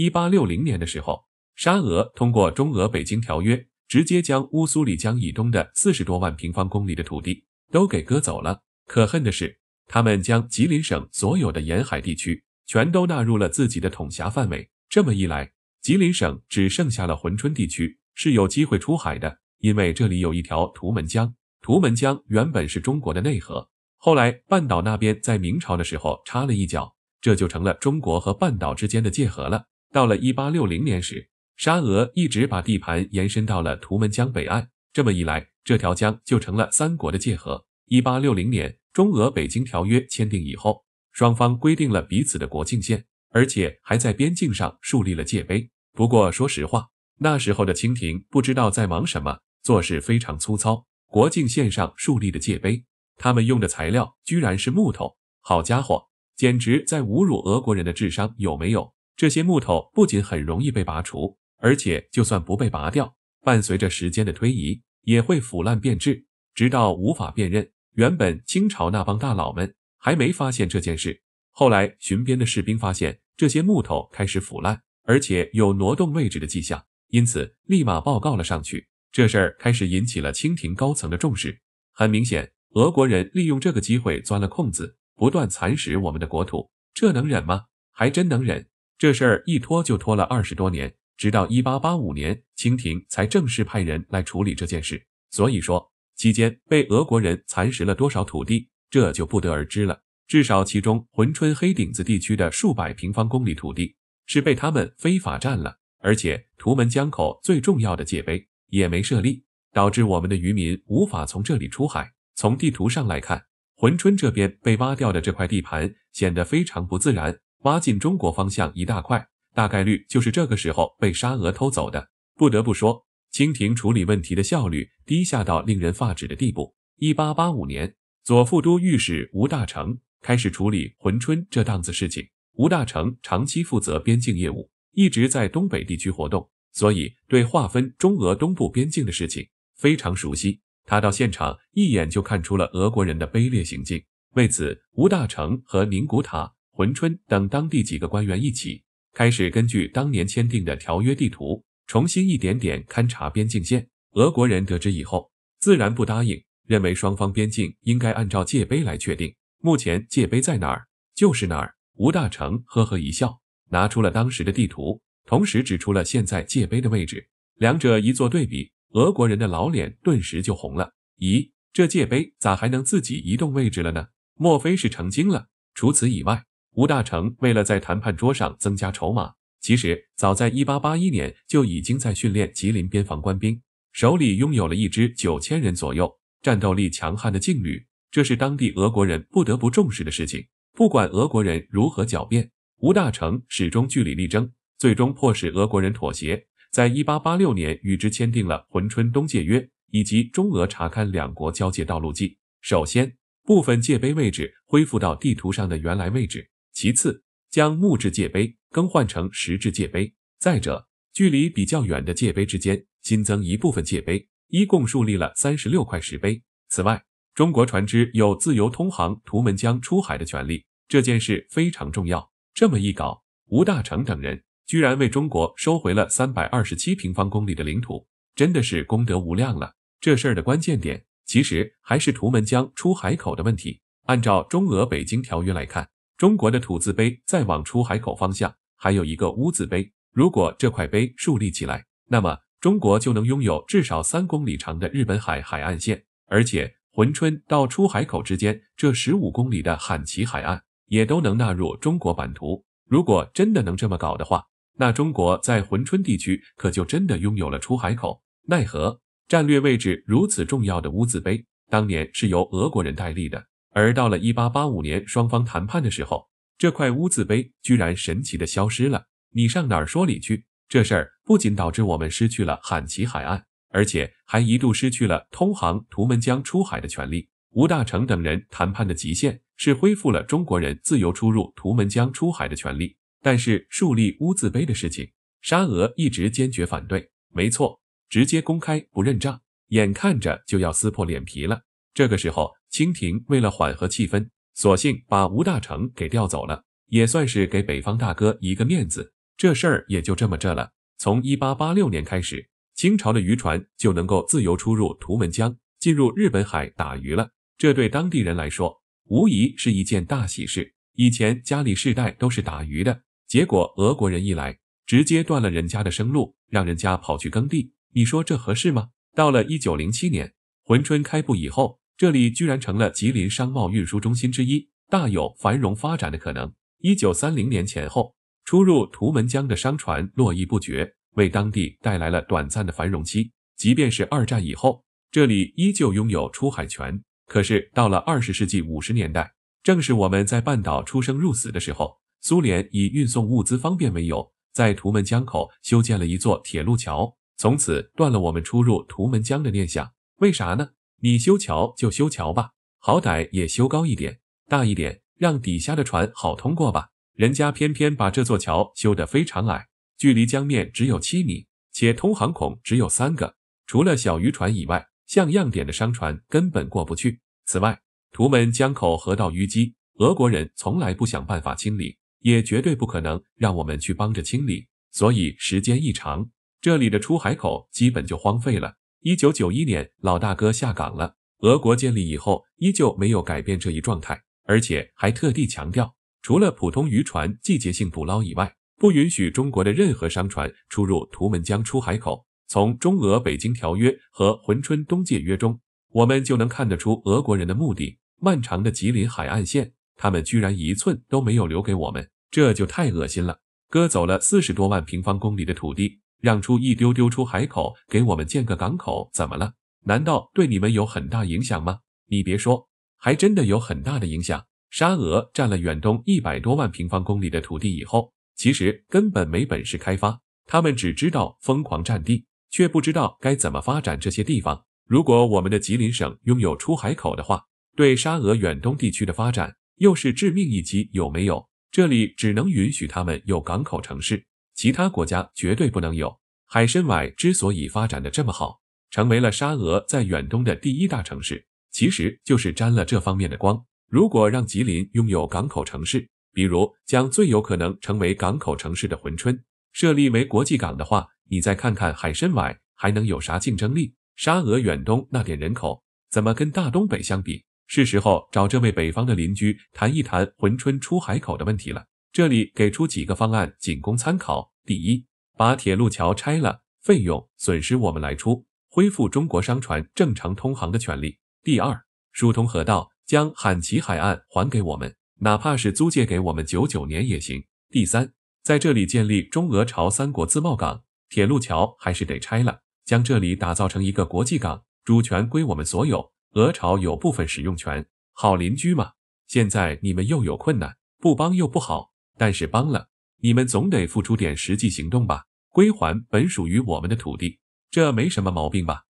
一八六零年的时候，沙俄通过中俄北京条约，直接将乌苏里江以东的四十多万平方公里的土地都给割走了。可恨的是，他们将吉林省所有的沿海地区全都纳入了自己的统辖范围。这么一来，吉林省只剩下了珲春地区是有机会出海的，因为这里有一条图门江。图门江原本是中国的内河，后来半岛那边在明朝的时候插了一脚，这就成了中国和半岛之间的界河了。到了一八六零年时，沙俄一直把地盘延伸到了图们江北岸。这么一来，这条江就成了三国的界河。一八六零年，中俄《北京条约》签订以后，双方规定了彼此的国境线，而且还在边境上树立了界碑。不过，说实话，那时候的清廷不知道在忙什么，做事非常粗糙。国境线上树立的界碑，他们用的材料居然是木头，好家伙，简直在侮辱俄国人的智商，有没有？这些木头不仅很容易被拔除，而且就算不被拔掉，伴随着时间的推移，也会腐烂变质，直到无法辨认。原本清朝那帮大佬们还没发现这件事，后来巡边的士兵发现这些木头开始腐烂，而且有挪动位置的迹象，因此立马报告了上去。这事儿开始引起了清廷高层的重视。很明显，俄国人利用这个机会钻了空子，不断蚕食我们的国土，这能忍吗？还真能忍。这事儿一拖就拖了二十多年，直到一八八五年，清廷才正式派人来处理这件事。所以说，期间被俄国人蚕食了多少土地，这就不得而知了。至少其中珲春黑顶子地区的数百平方公里土地是被他们非法占了，而且图们江口最重要的界碑也没设立，导致我们的渔民无法从这里出海。从地图上来看，珲春这边被挖掉的这块地盘显得非常不自然。挖进中国方向一大块，大概率就是这个时候被沙俄偷走的。不得不说，清廷处理问题的效率低下到令人发指的地步。一八八五年，左副都御史吴大成开始处理珲春这档子事情。吴大成长期负责边境业务，一直在东北地区活动，所以对划分中俄东部边境的事情非常熟悉。他到现场一眼就看出了俄国人的卑劣行径。为此，吴大成和宁古塔。珲春等当地几个官员一起开始根据当年签订的条约地图，重新一点点勘察边境线。俄国人得知以后，自然不答应，认为双方边境应该按照界碑来确定，目前界碑在哪儿就是哪儿。吴大成呵呵一笑，拿出了当时的地图，同时指出了现在界碑的位置，两者一做对比，俄国人的老脸顿时就红了。咦，这界碑咋还能自己移动位置了呢？莫非是成精了？除此以外。吴大成为了在谈判桌上增加筹码，其实早在1881年就已经在训练吉林边防官兵，手里拥有了一支九千人左右、战斗力强悍的劲旅。这是当地俄国人不得不重视的事情。不管俄国人如何狡辩，吴大成始终据理力争，最终迫使俄国人妥协。在1886年，与之签订了珲春东界约以及中俄查勘两国交界道路记。首先，部分界碑位置恢复到地图上的原来位置。其次，将木质界碑更换成石质界碑；再者，距离比较远的界碑之间新增一部分界碑，一共树立了三十六块石碑。此外，中国船只有自由通航图门江出海的权利，这件事非常重要。这么一搞，吴大成等人居然为中国收回了三百二十七平方公里的领土，真的是功德无量了。这事儿的关键点其实还是图门江出海口的问题。按照中俄北京条约来看。中国的土字碑再往出海口方向还有一个乌字碑，如果这块碑树立起来，那么中国就能拥有至少三公里长的日本海海岸线，而且珲春到出海口之间这十五公里的罕奇海岸也都能纳入中国版图。如果真的能这么搞的话，那中国在珲春地区可就真的拥有了出海口。奈何战略位置如此重要的乌字碑，当年是由俄国人代立的。而到了一八八五年，双方谈判的时候，这块乌字碑居然神奇的消失了，你上哪儿说理去？这事儿不仅导致我们失去了罕奇海岸，而且还一度失去了通航图门江出海的权利。吴大成等人谈判的极限是恢复了中国人自由出入图门江出海的权利，但是树立乌字碑的事情，沙俄一直坚决反对。没错，直接公开不认账，眼看着就要撕破脸皮了。这个时候。清廷为了缓和气氛，索性把吴大成给调走了，也算是给北方大哥一个面子。这事儿也就这么着了。从一八八六年开始，清朝的渔船就能够自由出入图们江，进入日本海打鱼了。这对当地人来说，无疑是一件大喜事。以前家里世代都是打鱼的，结果俄国人一来，直接断了人家的生路，让人家跑去耕地。你说这合适吗？到了一九零七年，珲春开埠以后。这里居然成了吉林商贸运输中心之一，大有繁荣发展的可能。一九三零年前后，出入图门江的商船络绎不绝，为当地带来了短暂的繁荣期。即便是二战以后，这里依旧拥有出海权。可是到了二十世纪五十年代，正是我们在半岛出生入死的时候，苏联以运送物资方便为由，在图门江口修建了一座铁路桥，从此断了我们出入图门江的念想。为啥呢？你修桥就修桥吧，好歹也修高一点、大一点，让底下的船好通过吧。人家偏偏把这座桥修得非常矮，距离江面只有七米，且通航孔只有三个，除了小渔船以外，像样点的商船根本过不去。此外，图们江口河道淤积，俄国人从来不想办法清理，也绝对不可能让我们去帮着清理，所以时间一长，这里的出海口基本就荒废了。一九九一年，老大哥下岗了。俄国建立以后，依旧没有改变这一状态，而且还特地强调，除了普通渔船季节性捕捞以外，不允许中国的任何商船出入图们江出海口。从中俄《北京条约》和《珲春东界约》中，我们就能看得出俄国人的目的。漫长的吉林海岸线，他们居然一寸都没有留给我们，这就太恶心了！割走了四十多万平方公里的土地。让出一丢丢出海口给我们建个港口，怎么了？难道对你们有很大影响吗？你别说，还真的有很大的影响。沙俄占了远东一百多万平方公里的土地以后，其实根本没本事开发，他们只知道疯狂占地，却不知道该怎么发展这些地方。如果我们的吉林省拥有出海口的话，对沙俄远东地区的发展又是致命一击，有没有？这里只能允许他们有港口城市。其他国家绝对不能有海参崴之所以发展的这么好，成为了沙俄在远东的第一大城市，其实就是沾了这方面的光。如果让吉林拥有港口城市，比如将最有可能成为港口城市的珲春设立为国际港的话，你再看看海参崴还能有啥竞争力？沙俄远东那点人口怎么跟大东北相比？是时候找这位北方的邻居谈一谈珲春出海口的问题了。这里给出几个方案，仅供参考。第一，把铁路桥拆了，费用损失我们来出，恢复中国商船正常通航的权利。第二，疏通河道，将罕奇海岸还给我们，哪怕是租借给我们九九年也行。第三，在这里建立中俄朝三国自贸港，铁路桥还是得拆了，将这里打造成一个国际港，主权归我们所有，俄朝有部分使用权。好邻居嘛，现在你们又有困难，不帮又不好，但是帮了。你们总得付出点实际行动吧，归还本属于我们的土地，这没什么毛病吧？